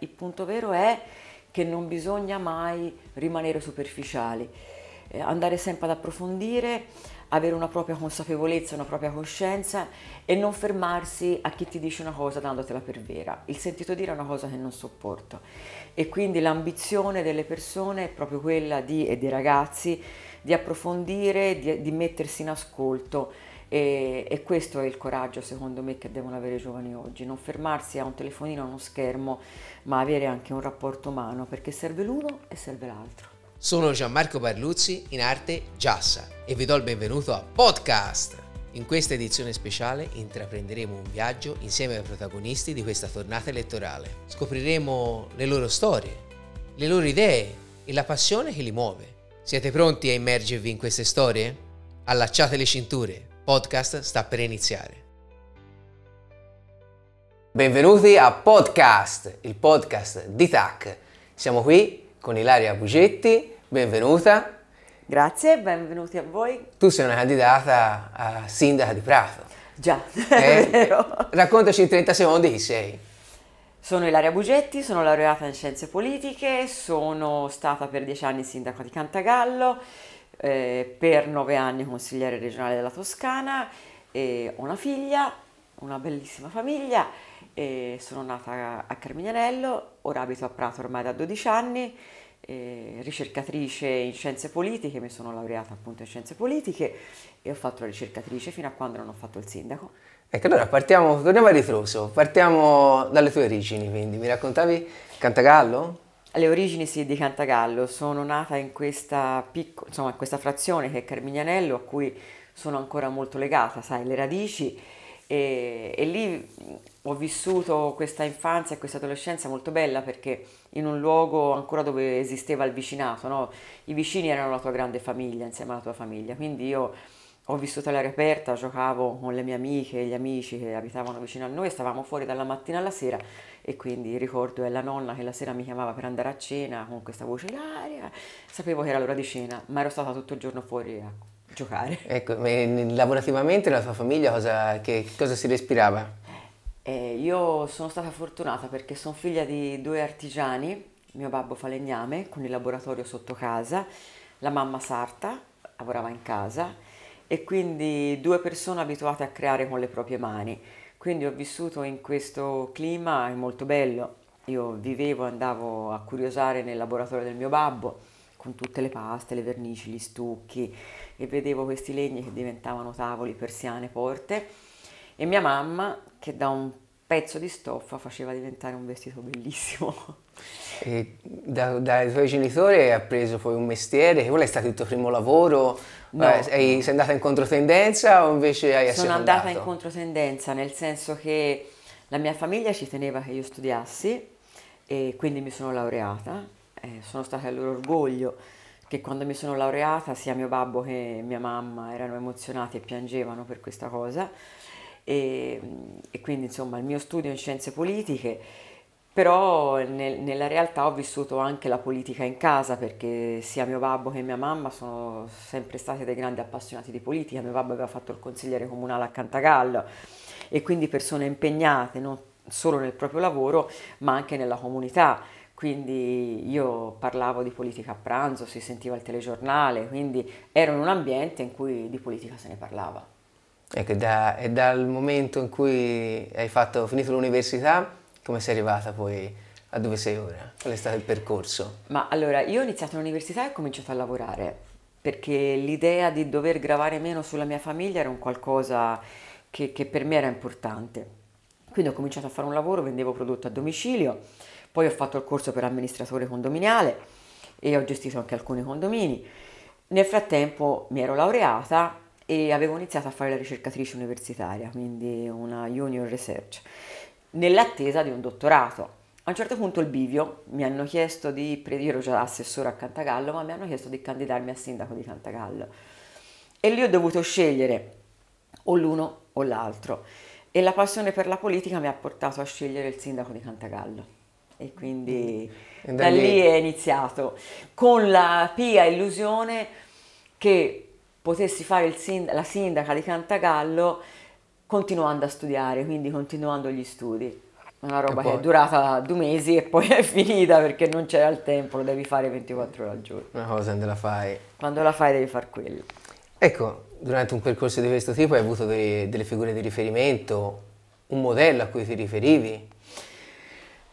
il punto vero è che non bisogna mai rimanere superficiali, eh, andare sempre ad approfondire, avere una propria consapevolezza, una propria coscienza e non fermarsi a chi ti dice una cosa dandotela per vera. Il sentito dire è una cosa che non sopporto e quindi l'ambizione delle persone è proprio quella di, e dei ragazzi di approfondire, di, di mettersi in ascolto e, e, questo è il coraggio secondo me che devono avere i giovani oggi, non fermarsi a un telefonino, a uno schermo, ma avere anche un rapporto umano perché serve l'uno e serve l'altro. Sono Gianmarco Barluzzi in arte Giassa e vi do il benvenuto a Podcast. In questa edizione speciale intraprenderemo un viaggio insieme ai protagonisti di questa tornata elettorale. Scopriremo le loro storie, le loro idee e la passione che li muove. Siete pronti a immergervi in queste storie? Allacciate le cinture podcast sta per iniziare. Benvenuti a Podcast, il podcast di TAC. Siamo qui con Ilaria Bugetti, benvenuta. Grazie, benvenuti a voi. Tu sei una candidata a sindaca di Prato. Già, eh, vero. Raccontaci in 30 secondi chi sei. Sono Ilaria Bugetti, sono laureata in scienze politiche, sono stata per 10 anni sindaco di Cantagallo eh, per nove anni consigliere regionale della Toscana, eh, ho una figlia, una bellissima famiglia, eh, sono nata a Carmignanello, ora abito a Prato ormai da 12 anni, ricercatrice in scienze politiche, mi sono laureata appunto in scienze politiche e ho fatto la ricercatrice fino a quando non ho fatto il sindaco. Ecco, allora partiamo, torniamo a ritroso, partiamo dalle tue origini, quindi mi raccontavi Cantagallo? Le origini sì, di Cantagallo sono nata in questa, picco, insomma, in questa frazione che è Carmignanello, a cui sono ancora molto legata, sai, le radici. E, e, lì ho vissuto questa infanzia e questa adolescenza molto bella perché in un luogo ancora dove esisteva il vicinato, no? i vicini erano la tua grande famiglia insieme alla tua famiglia, quindi io ho vissuto all'aria aperta, giocavo con le mie amiche e gli amici che abitavano vicino a noi, stavamo fuori dalla mattina alla sera e quindi ricordo è la nonna che la sera mi chiamava per andare a cena con questa voce in aria, sapevo che era l'ora di cena, ma ero stata tutto il giorno fuori a giocare. Ecco, lavorativamente la tua famiglia cosa, che, cosa si respirava? Eh, io sono stata fortunata perché sono figlia di due artigiani, mio babbo falegname con il laboratorio sotto casa, la mamma sarta lavorava in casa e quindi due persone abituate a creare con le proprie mani. Quindi ho vissuto in questo clima molto bello. Io vivevo, andavo a curiosare nel laboratorio del mio babbo con tutte le paste, le vernici, gli stucchi e vedevo questi legni che diventavano tavoli, persiane, porte e mia mamma che da un pezzo di stoffa faceva diventare un vestito bellissimo. E da, dai suoi genitori hai appreso poi un mestiere, quello è stato il tuo primo lavoro? No. Eh, sei, sei andata in controtendenza o invece hai Sono andata in controtendenza, nel senso che la mia famiglia ci teneva che io studiassi e quindi mi sono laureata, eh, sono stata il loro orgoglio che quando mi sono laureata sia mio babbo che mia mamma erano emozionati e piangevano per questa cosa e, ehm, e quindi insomma il mio studio in scienze politiche, però nel, nella realtà ho vissuto anche la politica in casa perché sia mio babbo che mia mamma sono sempre stati dei grandi appassionati di politica, mio babbo aveva fatto il consigliere comunale a Cantagallo e quindi persone impegnate non solo nel proprio lavoro ma anche nella comunità. Quindi io parlavo di politica a pranzo, si sentiva il telegiornale, quindi ero in un ambiente in cui di politica se ne parlava. Ecco, da, è dal momento in cui hai fatto, finito l'università, come sei arrivata poi a dove sei ora? Qual è stato il percorso? Ma allora, io ho iniziato l'università e ho cominciato a lavorare, perché l'idea di dover gravare meno sulla mia famiglia era un qualcosa che, che per me era importante. Quindi ho cominciato a fare un lavoro, vendevo prodotto a domicilio, poi ho fatto il corso per amministratore condominiale e ho gestito anche alcuni condomini. Nel frattempo mi ero laureata e avevo iniziato a fare la ricercatrice universitaria, quindi una junior research, nell'attesa di un dottorato. A un certo punto il bivio mi hanno chiesto di, io ero già assessore a Cantagallo, ma mi hanno chiesto di candidarmi a sindaco di Cantagallo. E lì ho dovuto scegliere o l'uno o l'altro. E la passione per la politica mi ha portato a scegliere il sindaco di Cantagallo e quindi da lì è iniziato con la pia illusione che potessi fare sind- la sindaca di Cantagallo continuando a studiare, quindi continuando gli studi. Una roba che è durata due mesi e poi è finita perché non c'era il tempo, lo devi fare 24 ore al giorno. Una cosa non la fai. Quando la fai devi far quello. Ecco, durante un percorso di questo tipo hai avuto dei, delle figure di riferimento, un modello a cui ti riferivi?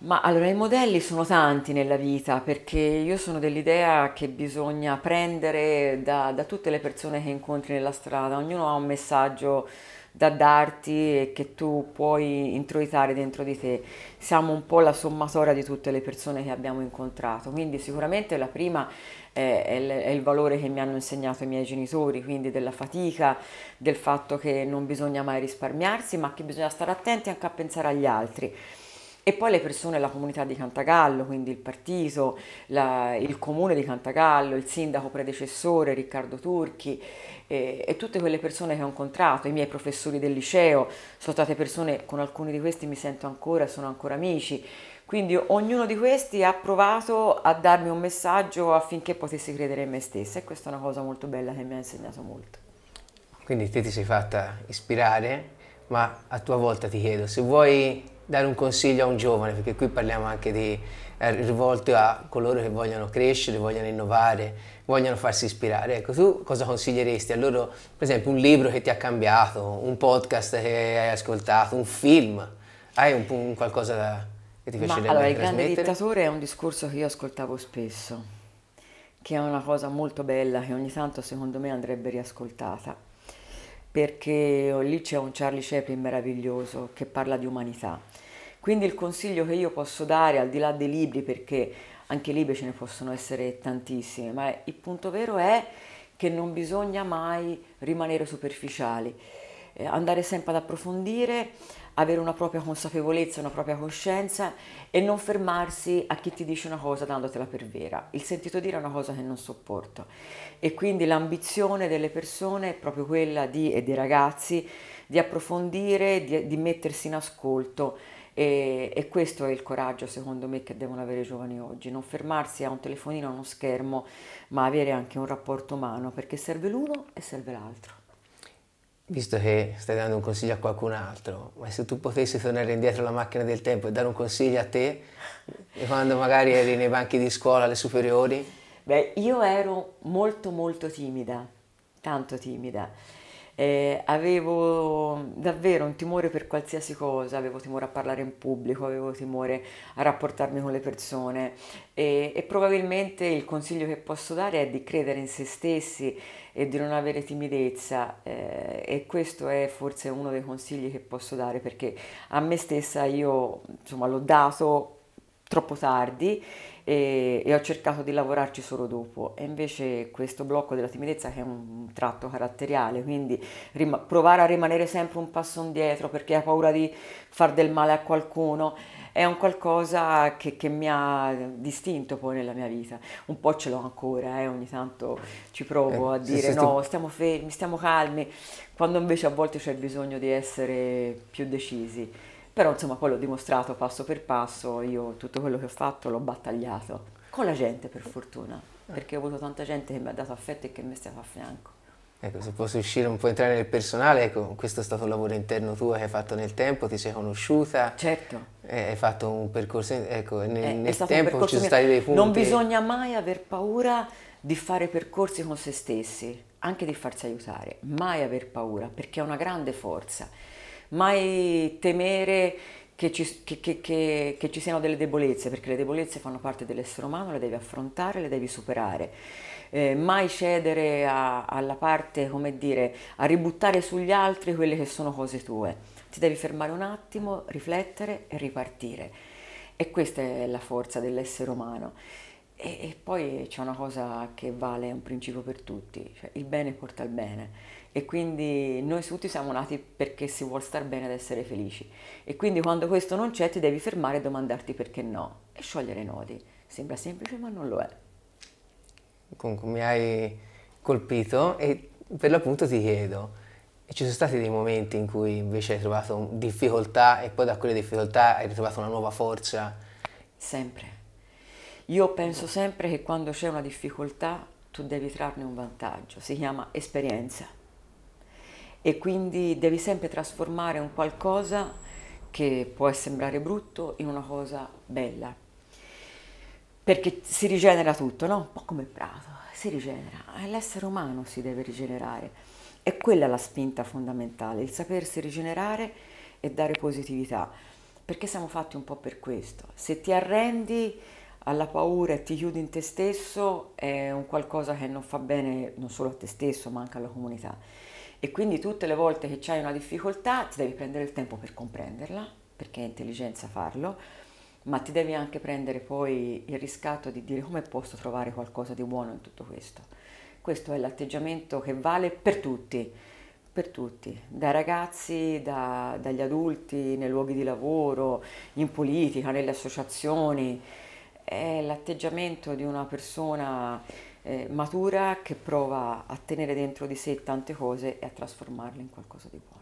Ma allora i modelli sono tanti nella vita perché io sono dell'idea che bisogna prendere da, da tutte le persone che incontri nella strada, ognuno ha un messaggio da darti e che tu puoi introitare dentro di te. Siamo un po' la sommatoria di tutte le persone che abbiamo incontrato, quindi sicuramente la prima è, è, è, il valore che mi hanno insegnato i miei genitori, quindi della fatica, del fatto che non bisogna mai risparmiarsi, ma che bisogna stare attenti anche a pensare agli altri. E poi le persone, la comunità di Cantagallo, quindi il partito, la, il comune di Cantagallo, il sindaco predecessore Riccardo Turchi eh, e tutte quelle persone che ho incontrato, i miei professori del liceo, sono state persone, con alcuni di questi mi sento ancora, sono ancora amici. Quindi ognuno di questi ha provato a darmi un messaggio affinché potessi credere in me stessa e questa è una cosa molto bella che mi ha insegnato molto. Quindi te ti sei fatta ispirare, ma a tua volta ti chiedo, se vuoi dare un consiglio a un giovane, perché qui parliamo anche di eh, rivolto a coloro che vogliono crescere, vogliono innovare, vogliono farsi ispirare. Ecco, tu cosa consiglieresti a loro, per esempio, un libro che ti ha cambiato, un podcast che hai ascoltato, un film? Hai un, un qualcosa da, che ti piacerebbe Ma, allora, Il grande dittatore è un discorso che io ascoltavo spesso, che è una cosa molto bella che ogni tanto secondo me andrebbe riascoltata perché lì c'è un Charlie Chaplin meraviglioso che parla di umanità. Quindi il consiglio che io posso dare, al di là dei libri, perché anche libri ce ne possono essere tantissimi, ma il punto vero è che non bisogna mai rimanere superficiali, eh, andare sempre ad approfondire, avere una propria consapevolezza, una propria coscienza e non fermarsi a chi ti dice una cosa dandotela per vera. Il sentito dire è una cosa che non sopporto e quindi l'ambizione delle persone è proprio quella di, e dei ragazzi di approfondire, di, di mettersi in ascolto e, e, questo è il coraggio secondo me che devono avere i giovani oggi, non fermarsi a un telefonino, a uno schermo, ma avere anche un rapporto umano perché serve l'uno e serve l'altro visto che stai dando un consiglio a qualcun altro, ma se tu potessi tornare indietro alla macchina del tempo e dare un consiglio a te, quando magari eri nei banchi di scuola, alle superiori? Beh, io ero molto molto timida, tanto timida eh, avevo davvero un timore per qualsiasi cosa, avevo timore a parlare in pubblico, avevo timore a rapportarmi con le persone e, e probabilmente il consiglio che posso dare è di credere in se stessi e di non avere timidezza eh, e questo è forse uno dei consigli che posso dare perché a me stessa io insomma l'ho dato troppo tardi e, e, ho cercato di lavorarci solo dopo e invece questo blocco della timidezza che è un tratto caratteriale quindi provare a rimanere sempre un passo indietro perché ha paura di far del male a qualcuno è un qualcosa che, che mi ha distinto poi nella mia vita un po' ce l'ho ancora eh, ogni tanto ci provo eh, a dire no stiamo fermi stiamo calmi quando invece a volte c'è bisogno di essere più decisi però insomma poi l'ho dimostrato passo per passo, io tutto quello che ho fatto l'ho battagliato, con la gente per fortuna, eh. perché ho avuto tanta gente che mi ha dato affetto e che mi è stata a fianco. Ecco, se posso uscire un po' entrare nel personale, ecco, questo è stato un lavoro interno tuo che hai fatto nel tempo, ti sei conosciuta. Certo. Eh, hai fatto un percorso, ecco, nel, eh, è, nel è tempo ci sono stati dei punti. Non bisogna mai aver paura di fare percorsi con se stessi, anche di farsi aiutare, mai aver paura, perché è una grande forza mai temere che ci, che, che, che ci, siano delle debolezze, perché le debolezze fanno parte dell'essere umano, le devi affrontare, le devi superare. Eh, mai cedere a, alla parte, come dire, a ributtare sugli altri quelle che sono cose tue. Ti devi fermare un attimo, riflettere e ripartire. E questa è la forza dell'essere umano. E, e poi c'è una cosa che vale, è un principio per tutti, cioè il bene porta al bene e quindi noi tutti siamo nati perché si vuole star bene ed essere felici e quindi quando questo non c'è ti devi fermare e domandarti perché no e sciogliere i nodi. Sembra semplice ma non lo è. Comunque mi hai colpito e per l'appunto ti chiedo, ci sono stati dei momenti in cui invece hai trovato difficoltà e poi da quelle difficoltà hai ritrovato una nuova forza? Sempre io penso sempre che quando c'è una difficoltà tu devi trarne un vantaggio, si chiama esperienza. E quindi devi sempre trasformare un qualcosa che può sembrare brutto in una cosa bella. Perché si rigenera tutto, no? Un po' come il prato, si rigenera, l'essere umano si deve rigenerare. E quella è la spinta fondamentale, il sapersi rigenerare e dare positività. Perché siamo fatti un po' per questo. Se ti arrendi alla paura e ti chiudi in te stesso è un qualcosa che non fa bene non solo a te stesso ma anche alla comunità. E quindi tutte le volte che c'hai una difficoltà ti devi prendere il tempo per comprenderla, perché è intelligenza farlo, ma ti devi anche prendere poi il riscatto di dire come posso trovare qualcosa di buono in tutto questo. Questo è l'atteggiamento che vale per tutti, per tutti, dai ragazzi, da, dagli adulti, nei luoghi di lavoro, in politica, nelle associazioni è l'atteggiamento di una persona eh, matura che prova a tenere dentro di sé tante cose e a trasformarle in qualcosa di buono.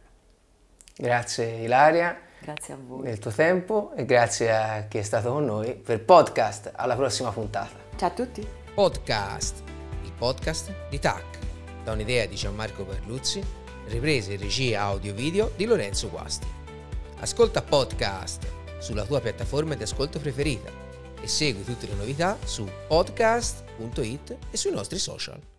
Grazie Ilaria. Grazie a voi. Del tuo tempo e grazie a chi è stato con noi per podcast. Alla prossima puntata. Ciao a tutti. Podcast, il podcast di TAC, da un'idea di Gianmarco Berluzzi, riprese e regia audio-video di Lorenzo Guasti. Ascolta podcast sulla tua piattaforma di ascolto preferita e segui tutte le novità su podcast.it e sui nostri social.